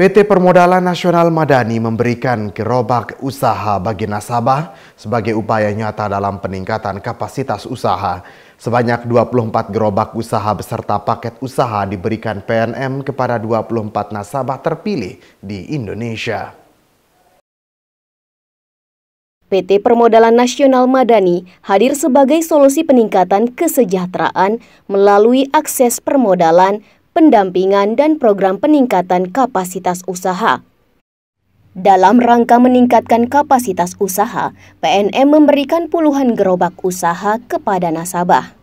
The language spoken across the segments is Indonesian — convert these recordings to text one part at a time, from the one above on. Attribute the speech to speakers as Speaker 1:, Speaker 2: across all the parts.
Speaker 1: PT Permodalan Nasional Madani memberikan gerobak usaha bagi nasabah sebagai upaya nyata dalam peningkatan kapasitas usaha. Sebanyak 24 gerobak usaha beserta paket usaha diberikan PNM kepada 24 nasabah terpilih di Indonesia.
Speaker 2: PT Permodalan Nasional Madani hadir sebagai solusi peningkatan kesejahteraan melalui akses permodalan pendampingan dan program peningkatan kapasitas usaha. Dalam rangka meningkatkan kapasitas usaha, PNM memberikan puluhan gerobak usaha kepada nasabah.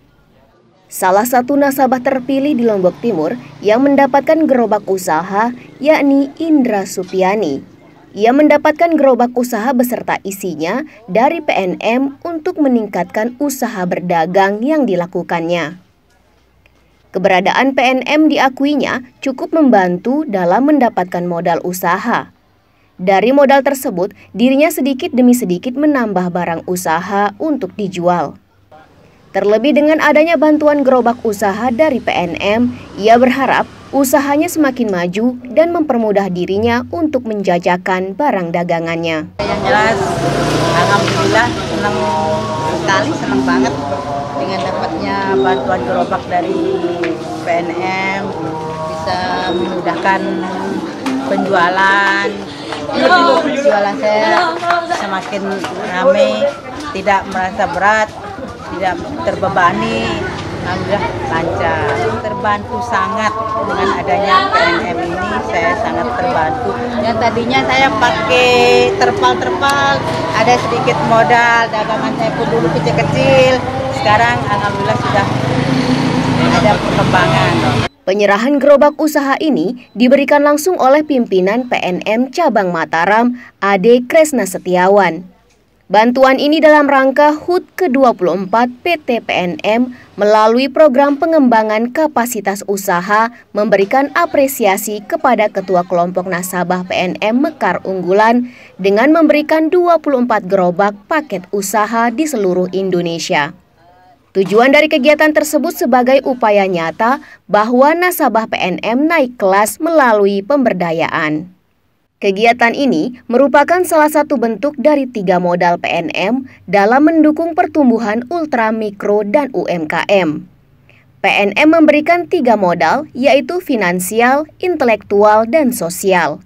Speaker 2: Salah satu nasabah terpilih di Lombok Timur yang mendapatkan gerobak usaha yakni Indra Supiani. Ia mendapatkan gerobak usaha beserta isinya dari PNM untuk meningkatkan usaha berdagang yang dilakukannya. Keberadaan PNM diakuinya cukup membantu dalam mendapatkan modal usaha. Dari modal tersebut, dirinya sedikit demi sedikit menambah barang usaha untuk dijual. Terlebih dengan adanya bantuan gerobak usaha dari PNM, ia berharap usahanya semakin maju dan mempermudah dirinya untuk menjajakan barang dagangannya.
Speaker 3: Yang jelas, Alhamdulillah senang sekali, senang banget dengan dapatnya bantuan gerobak dari PNM H&M, bisa memudahkan penjualan
Speaker 2: penjualan saya
Speaker 3: semakin ramai tidak merasa berat tidak terbebani alhamdulillah lancar terbantu sangat dengan adanya PNM H&M ini saya sangat terbantu yang tadinya saya pakai terpal-terpal ada sedikit modal dagangan saya pun dulu kecil-kecil sekarang alhamdulillah sudah
Speaker 2: ada perkembangan. Penyerahan gerobak usaha ini diberikan langsung oleh pimpinan PNM Cabang Mataram, Ade Kresna Setiawan. Bantuan ini dalam rangka HUT ke-24 PT PNM melalui program pengembangan kapasitas usaha memberikan apresiasi kepada Ketua Kelompok Nasabah PNM Mekar Unggulan dengan memberikan 24 gerobak paket usaha di seluruh Indonesia. Tujuan dari kegiatan tersebut sebagai upaya nyata bahwa nasabah PNM naik kelas melalui pemberdayaan. Kegiatan ini merupakan salah satu bentuk dari tiga modal PNM dalam mendukung pertumbuhan ultramikro dan UMKM. PNM memberikan tiga modal yaitu finansial, intelektual, dan sosial.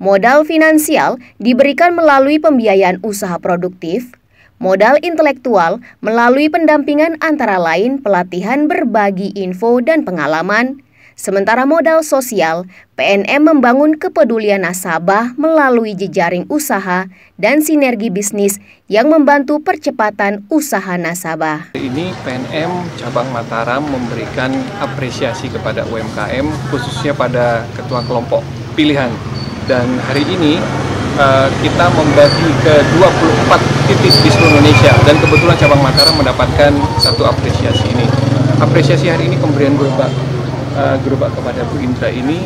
Speaker 2: Modal finansial diberikan melalui pembiayaan usaha produktif, Modal intelektual melalui pendampingan antara lain pelatihan berbagi info dan pengalaman, sementara modal sosial, PNM membangun kepedulian nasabah melalui jejaring usaha dan sinergi bisnis yang membantu percepatan usaha nasabah.
Speaker 1: Ini PNM Cabang Mataram memberikan apresiasi kepada UMKM khususnya pada ketua kelompok pilihan. Dan hari ini uh, kita membagi ke 24 titik di seluruh Indonesia dan kebetulan cabang Mataram mendapatkan satu apresiasi ini. Apresiasi hari ini pemberian gerobak uh, gerobak kepada Bu Indra ini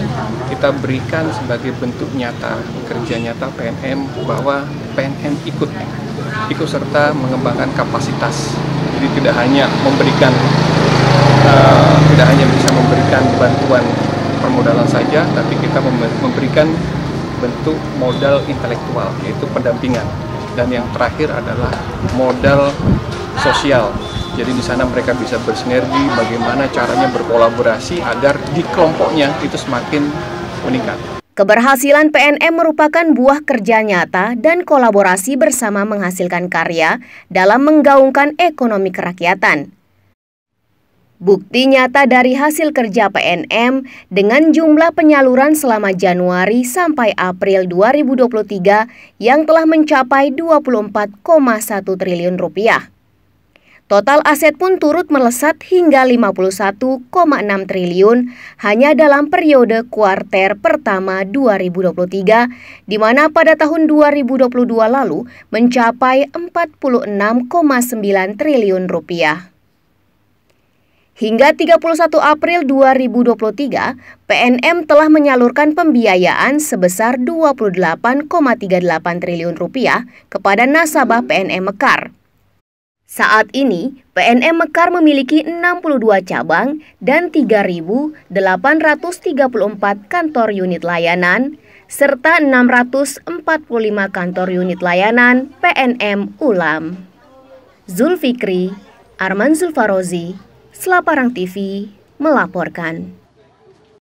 Speaker 1: kita berikan sebagai bentuk nyata kerja nyata PNM bahwa PNM ikut ikut serta mengembangkan kapasitas. Jadi tidak hanya memberikan uh, tidak hanya bisa memberikan bantuan permodalan saja, tapi kita memberikan bentuk modal intelektual yaitu pendampingan dan yang terakhir adalah modal sosial jadi di sana mereka bisa bersinergi bagaimana caranya berkolaborasi agar di kelompoknya itu semakin
Speaker 2: meningkat Keberhasilan PNM merupakan buah kerja nyata dan kolaborasi bersama menghasilkan karya dalam menggaungkan ekonomi kerakyatan. Bukti nyata dari hasil kerja PNM dengan jumlah penyaluran selama Januari sampai April 2023 yang telah mencapai 24,1 triliun rupiah. Total aset pun turut melesat hingga 51,6 triliun hanya dalam periode kuarter pertama 2023, di mana pada tahun 2022 lalu mencapai 46,9 triliun rupiah. Hingga 31 April 2023, PNM telah menyalurkan pembiayaan sebesar 28,38 triliun rupiah kepada nasabah PNM Mekar. Saat ini, PNM Mekar memiliki 62 cabang dan 3.834 kantor unit layanan, serta 645 kantor unit layanan PNM Ulam. Zulfikri, Arman Zulfarozi, Selaparang TV melaporkan.